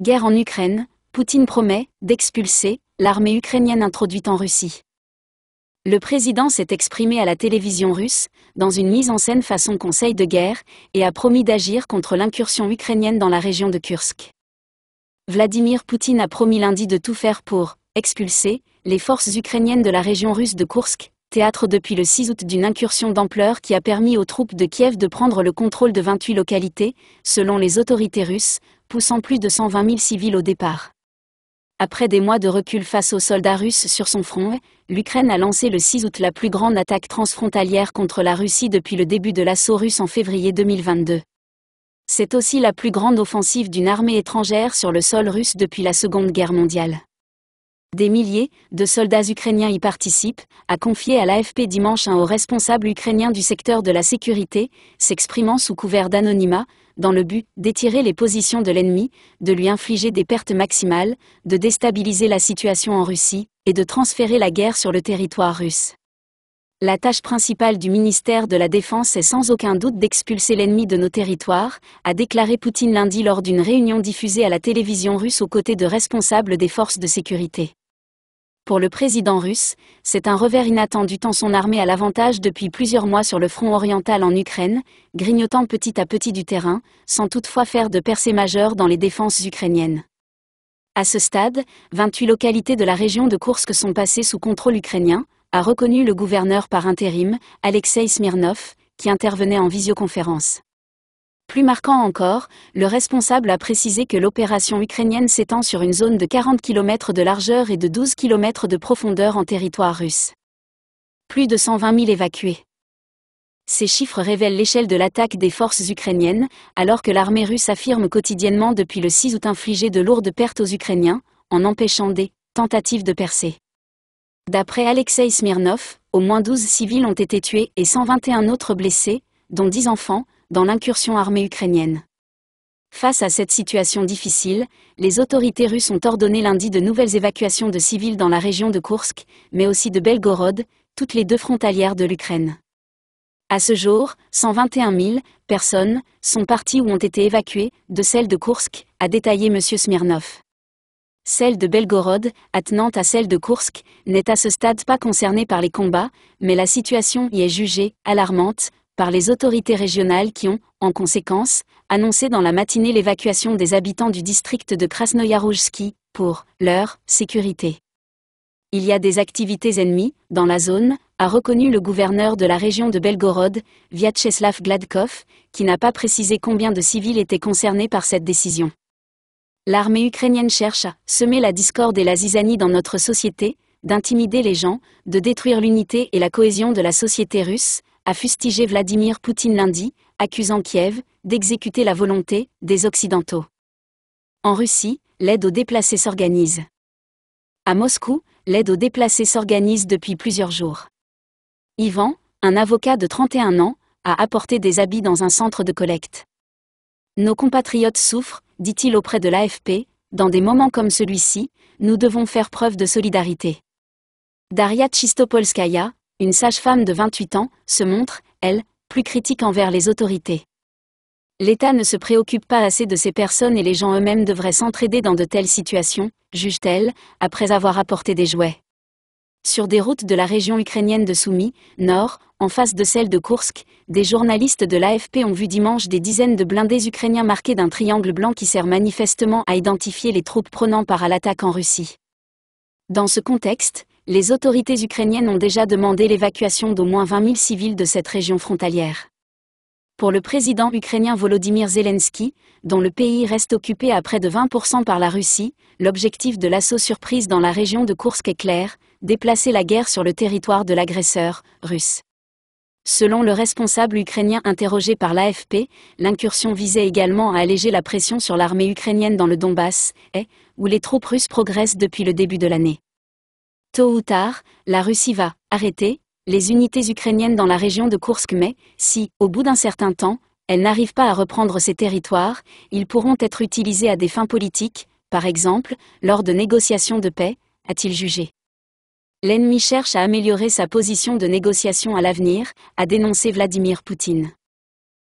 Guerre en Ukraine, Poutine promet d'expulser l'armée ukrainienne introduite en Russie. Le président s'est exprimé à la télévision russe, dans une mise en scène façon conseil de guerre, et a promis d'agir contre l'incursion ukrainienne dans la région de Kursk. Vladimir Poutine a promis lundi de tout faire pour expulser les forces ukrainiennes de la région russe de Kursk, théâtre depuis le 6 août d'une incursion d'ampleur qui a permis aux troupes de Kiev de prendre le contrôle de 28 localités, selon les autorités russes, poussant plus de 120 000 civils au départ. Après des mois de recul face aux soldats russes sur son front, l'Ukraine a lancé le 6 août la plus grande attaque transfrontalière contre la Russie depuis le début de l'assaut russe en février 2022. C'est aussi la plus grande offensive d'une armée étrangère sur le sol russe depuis la Seconde Guerre mondiale. Des milliers de soldats ukrainiens y participent, a confié à l'AFP dimanche un haut responsable ukrainien du secteur de la sécurité, s'exprimant sous couvert d'anonymat, dans le but d'étirer les positions de l'ennemi, de lui infliger des pertes maximales, de déstabiliser la situation en Russie, et de transférer la guerre sur le territoire russe. La tâche principale du ministère de la Défense est sans aucun doute d'expulser l'ennemi de nos territoires, a déclaré Poutine lundi lors d'une réunion diffusée à la télévision russe aux côtés de responsables des forces de sécurité. Pour le président russe, c'est un revers inattendu tant son armée a l'avantage depuis plusieurs mois sur le front oriental en Ukraine, grignotant petit à petit du terrain, sans toutefois faire de percées majeures dans les défenses ukrainiennes. À ce stade, 28 localités de la région de Koursk sont passées sous contrôle ukrainien, a reconnu le gouverneur par intérim, Alexei Smirnov, qui intervenait en visioconférence. Plus marquant encore, le responsable a précisé que l'opération ukrainienne s'étend sur une zone de 40 km de largeur et de 12 km de profondeur en territoire russe. Plus de 120 000 évacués. Ces chiffres révèlent l'échelle de l'attaque des forces ukrainiennes, alors que l'armée russe affirme quotidiennement depuis le 6 août infliger de lourdes pertes aux Ukrainiens, en empêchant des tentatives de percée. D'après Alexei Smirnov, au moins 12 civils ont été tués et 121 autres blessés, dont 10 enfants, dans l'incursion armée ukrainienne. Face à cette situation difficile, les autorités russes ont ordonné lundi de nouvelles évacuations de civils dans la région de Koursk, mais aussi de Belgorod, toutes les deux frontalières de l'Ukraine. À ce jour, 121 000 personnes sont parties ou ont été évacuées de celle de Koursk, a détaillé M. Smirnov. Celle de Belgorod, attenante à celle de Koursk, n'est à ce stade pas concernée par les combats, mais la situation y est jugée alarmante par les autorités régionales qui ont, en conséquence, annoncé dans la matinée l'évacuation des habitants du district de Krasnoyarovski, pour leur sécurité. Il y a des activités ennemies, dans la zone, a reconnu le gouverneur de la région de Belgorod, Vyacheslav Gladkov, qui n'a pas précisé combien de civils étaient concernés par cette décision. L'armée ukrainienne cherche à semer la discorde et la zizanie dans notre société, d'intimider les gens, de détruire l'unité et la cohésion de la société russe, a fustigé Vladimir Poutine lundi, accusant Kiev d'exécuter la volonté des Occidentaux. En Russie, l'aide aux déplacés s'organise. À Moscou, l'aide aux déplacés s'organise depuis plusieurs jours. Ivan, un avocat de 31 ans, a apporté des habits dans un centre de collecte. Nos compatriotes souffrent, dit-il auprès de l'AFP, dans des moments comme celui-ci, nous devons faire preuve de solidarité. Daria Chistopolskaya, une sage-femme de 28 ans, se montre, elle, plus critique envers les autorités. L'État ne se préoccupe pas assez de ces personnes et les gens eux-mêmes devraient s'entraider dans de telles situations, juge-t-elle, après avoir apporté des jouets. Sur des routes de la région ukrainienne de Soumy, nord, en face de celle de Kursk, des journalistes de l'AFP ont vu dimanche des dizaines de blindés ukrainiens marqués d'un triangle blanc qui sert manifestement à identifier les troupes prenant part à l'attaque en Russie. Dans ce contexte, les autorités ukrainiennes ont déjà demandé l'évacuation d'au moins 20 000 civils de cette région frontalière. Pour le président ukrainien Volodymyr Zelensky, dont le pays reste occupé à près de 20% par la Russie, l'objectif de l'assaut surprise dans la région de Kursk est clair, déplacer la guerre sur le territoire de l'agresseur, russe. Selon le responsable ukrainien interrogé par l'AFP, l'incursion visait également à alléger la pression sur l'armée ukrainienne dans le Donbass, où les troupes russes progressent depuis le début de l'année. Tôt ou tard, la Russie va arrêter les unités ukrainiennes dans la région de Kursk mais, si, au bout d'un certain temps, elles n'arrivent pas à reprendre ces territoires, ils pourront être utilisés à des fins politiques, par exemple, lors de négociations de paix, a-t-il jugé. L'ennemi cherche à améliorer sa position de négociation à l'avenir, a dénoncé Vladimir Poutine.